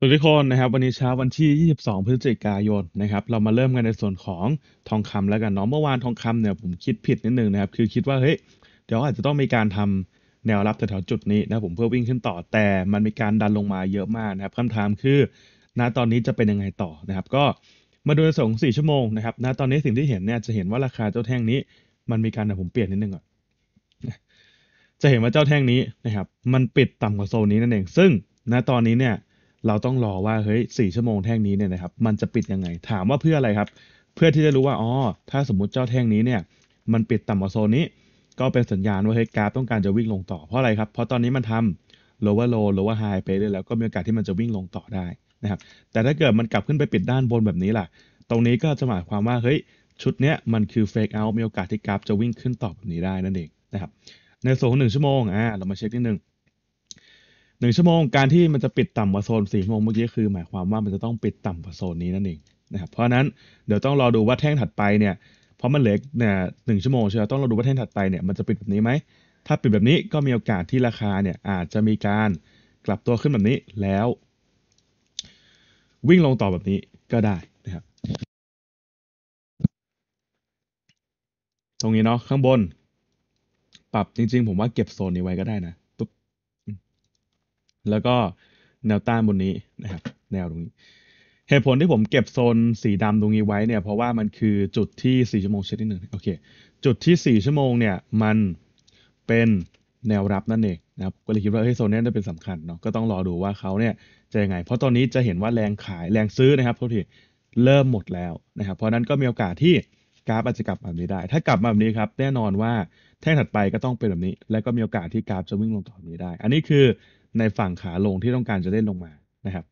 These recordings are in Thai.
สวัสดีคนนะครับวันนี้เช้าวันที่ 22 พฤศจิกายนนะครับ เรามาเริ่มกันในส่วนของทองคำแล้วกันเนาะเมื่อวานทองคำเนี่ย ผมคิดผิดนิดนึงนะครับคือคิดว่าเฮ้ย เดี๋ยวอาจจะต้องมีการทำแนวรับแถวๆจุดนี้นะผมเพื่อวิ่งขึ้นต่อแต่มันมีการดันลงมาเยอะมากนะครับคำถามคือ ณตอนนี้จะเป็นยังไงต่อนะครับ ก็มาดูในส่วนของ4 ชั่วโมงนะครับณตอนนี้สิ่งที่เห็นเนี่ยจะเห็นว่าราคาเจ้าแท่งนี้ มันมีการแต่ผมเปลี่ยนนิดนึงอ่ะจะเห็นว่าเจ้าแท่งนี้นะครับ มันปิดต่ำกว่าโซนนี้นั่นเองซึ่งณตอนนี้เนี่ยเราต้องรอว่าเฮ้ยสี่ชั่วโมงแท่งนี้เนี่ยนะครับมันจะปิดยังไงถามว่าเพื่ออะไรครับ เพื่อที่จะรู้ว่าอ๋อถ้าสมมติเจ้าแท่งนี้เนี่ย มันปิดต่ำกว่าโซนนี้ ก็เป็นสัญญาณว่าเฮ้ยกราฟต้องการจะวิ่งลงต่อเพราะอะไรครับเพราะตอนนี้มันทำ lower low lower high ไปเรื่อยแล้วก็มีโอกาสที่มันจะวิ่งลงต่อได้นะครับแต่ถ้าเกิดมันกลับขึ้นไปปิดด้านบนแบบนี้ล่ะ ตรงนี้ก็จะหมายความว่าเฮ้ยชุดเนี้ยมันคือ fake out มีโอกาสที่กราฟจะวิ่งขึ้นต่อแบบนี้ได้นั่นเองนะครับในโซนหนึ่งชั่วโมงอ่าเรามาเช็คนิดนึงหนึ่งชั่วโมงการที่มันจะปิดต่ำกว่าโซนสี่ชั่วโมงเมื่อกี้คือ หมายความว่ามันจะต้องปิดต่ำกว่าโซนนี้นั่นเองนะครับเพราะนั้นเดี๋ยวต้องรอดูว่าแท่งถัดไปเนี่ยเพราะมันเหล็กเนี่ยหนึ่งชั่วโมงใช่ไหมต้องรอดูว่าแท่งถัดไปเนี่ยมันจะปิดแบบนี้ไหมถ้าปิดแบบนี้ก็มีโอกาสที่ราคาเนี่ยอาจจะมีการกลับตัวขึ้นแบบนี้แล้ว วิ่งลงต่อแบบนี้ก็ได้นะครับตรงนี้เนาะข้างบนปรับจริงๆ ผมว่าเก็บโซนนี้ไว้ก็ได้นะแล้วก็แนวต้านบนนี้นะครับแนวตรงนี้ เหตุผลที่ผมเก็บโซนสีดำตรงนี้ไว้เนี่ยเพราะว่ามันคือจุดที่ 4 ชั่วโมงเช็ดนิดหนึ่งโอเคจุดที่4ชั่วโมงเนี่ย มันเป็นแนวรับนั่นเองนะครับก็เลยคิดว่าเฮ้ยโซนนี้จะเป็นสำคัญเนาะก็ต้องรอดูว่าเขาเนี่ยจะยังไงเพราะตอนนี้จะเห็นว่าแรงขายแรงซื้อนะครับทุกทีเริ่มหมดแล้วนะครับเพราะนั้นก็มีโอกาสที่กราฟอาจจะกลับแบบนี้ได้ ถ้ากลับมาแบบนี้ครับ แน่นอนว่าแท่งถัดไปก็ต้องเป็นแบบนี้ และก็มีโอกาสที่กราฟจะวิ่งลงต่อแบบนี้ได้ อันนี้คือในฝั่งขาลงที่ต้องการจะเล่นลงมานะครับ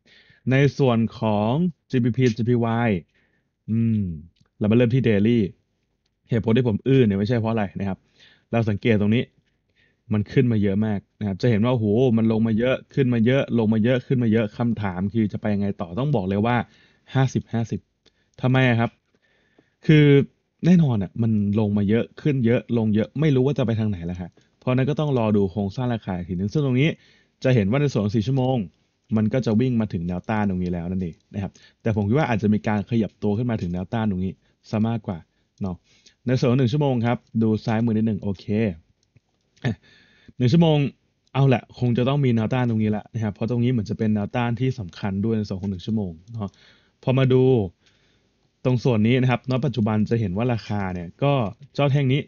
ในส่วนของ GBP GPY อืมเรามาเริ่มที่ Daily เหตุผลที่ผมอื้อเนี่ยไม่ใช่เพราะอะไรนะครับ เราสังเกตตรงนี้ มันขึ้นมาเยอะมากนะครับ จะเห็นว่าโหมันลงมาเยอะขึ้นมาเยอะ ลงมาเยอะขึ้นมาเยอะคำถามคือจะไปยังไงต่อต้องบอกเลยว่าห้าสิบห้าสิบทำไมครับ คือแน่นอนอ่ะมันลงมาเยอะขึ้นเยอะ ลงเยอะไม่รู้ว่าจะไปทางไหนแล้วคัะเพราะนั้นก็ต้องรอดูโครงสร้างราคาทีนึงซึ่งตรงนี้จะเห็นว่าในส่วนของ4ชั่วโมง มันก็จะวิ่งมาถึงแนวต้านตรงนี้แล้วนั่นเองนะครับ แต่ผมคิดว่าอาจจะมีการขยับตัวขึ้นมาถึงแนวต้านตรงนี้ซะมากกว่าเนาะ ในส่วนหนึ่งชั่วโมงครับ ดูซ้ายมือนิดหนึ่งโอเคหนึ่งชั่วโมง เอาแหละ คงจะต้องมีแนวต้านตรงนี้แหละนะครับ เพราะตรงนี้เหมือนจะเป็นแนวต้านที่สำคัญด้วยในส่วนของหนึ่งชั่วโมงเนาะ พอมาดูตรงส่วนนี้นะครับ ณ ปัจจุบันจะเห็นว่าราคาเนี่ย ก็เจ้าแท่งนี้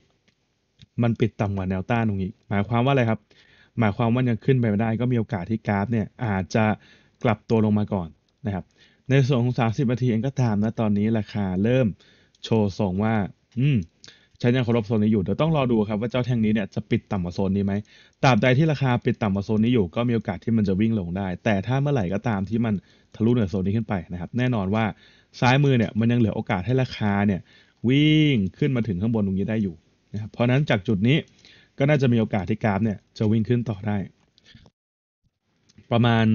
มันปิดต่ำกว่าแนวต้านตรงนี้ หมายความว่าอะไรครับหมายความว่ายังขึ้นไปไม่ได้ก็มีโอกาสที่กราฟเนี่ยอาจจะกลับตัวลงมาก่อนนะครับ ในส่วนของ30 นาทีเองก็ตามนะตอนนี้ราคาเริ่มโชว์ส่งว่าอืมฉันยังเคารพโซนนี้อยู่เดี๋ยวต้องรอดูครับว่าเจ้าแท่งนี้เนี่ยจะปิดต่ำกว่าโซนนี้ไหมตราบใดที่ราคาปิดต่ำกว่าโซนนี้อยู่ ก็มีโอกาสที่มันจะวิ่งลงได้ แต่ถ้าเมื่อไหร่ก็ตามที่มันทะลุเหนือโซนนี้ขึ้นไปนะครับ แน่นอนว่าซ้ายมือเนี่ยมันยังเหลือโอกาสให้ราคาเนี่ยวิ่งขึ้นมาถึงข้างบนตรงนี้ได้อยู่นะครับเพราะนั้นจากจุดนี้ก็น่าจะมีโอกาสที่กราฟเนี่ยจะวิ่งขึ้นต่อได้ ประมาณ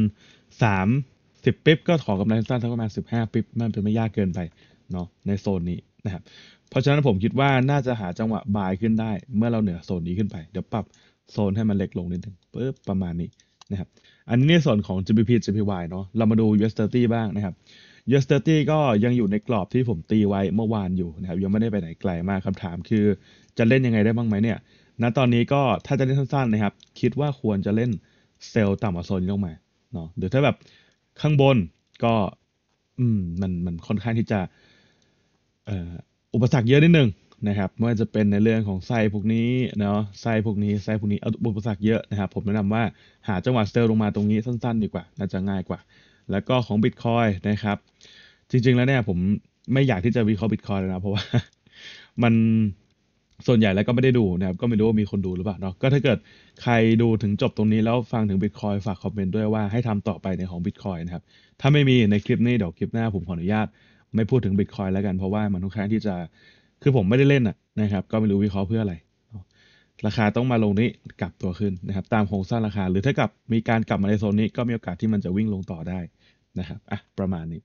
3 10ปิ๊บก็ขอกำไรสั้นสักประมาณ 15ปิ๊บมันเป็นไม่ยากเกินไปเนาะในโซนนี้นะครับเพราะฉะนั้นผมคิดว่าน่าจะหาจังหวะ บายขึ้นได้ เมื่อเราเหนือโซนนี้ขึ้นไป เดี๋ยวปรับโซนให้มันเล็กลงนิดนึงปึ๊บ ประมาณนี้นะครับอันนี้นส่วนของ GBP GPY เนาะเรามาดู US 30บ้างนะครับ US 30ก็ยังอยู่ในกรอบที่ผมตีไว้เมื่อวานอยู่นะครับยังไม่ได้ไปไหนไกลมากคำถามคือจะเล่นยังไงได้บ้างไหมเนี่ยณตอนนี้ก็ถ้าจะเล่นสั้นๆ นะครับ คิดว่าควรจะเล่นเซลล์ต่ำกว่าโซนลงมาเนาะหรือถ้าแบบข้างบนก็อืมมันมันค่อนข้างที่จะ อุปสรรคเยอะนิดนึงนะครับไม่ว่าจะเป็นในเรื่องของไส้พวกนี้เนาะไส้พวกนี้ไส้พวกนี้เอาอุปสรรคเยอะนะครับ ผมแนะนำว่าหาจังหวะเซลล์ลงมาตรงนี้สั้น ๆ ดีกว่าน่าจะง่ายกว่า แล้วก็ของบิตคอยนะครับ จริง ๆ แล้วเนี่ยผมไม่อยากที่จะวิเคราะห์บิตคอยนะเพราะว่ามันส่วนใหญ่แล้วก็ไม่ได้ดูนะครับก็ไม่รู้ว่ามีคนดูหรือเปล่าเนาะก็ถ้าเกิดใครดูถึงจบตรงนี้แล้วฟังถึง Bitcoin ฝากคอมเมนต์ด้วยว่าให้ทำต่อไปในของ Bitcoin นะครับถ้าไม่มีในคลิปนี้เดี๋ยวคลิปหน้าผมขออนุญาตไม่พูดถึง Bitcoin แล้วกัน เพราะว่ามันทุกครั้งที่จะคือผมไม่ได้เล่นอะนะครับ ก็ไม่รู้วิเคราะห์เพื่ออะไร ราคาต้องมาลงนี้กลับตัวขึ้นนะครับ ตามโครงสร้างราคาหรือถ้ากับมีการกลับมาในโซนนี้ก็มีโอกาสที่มันจะวิ่งลงต่อได้นะครับอ่ะประมาณนี้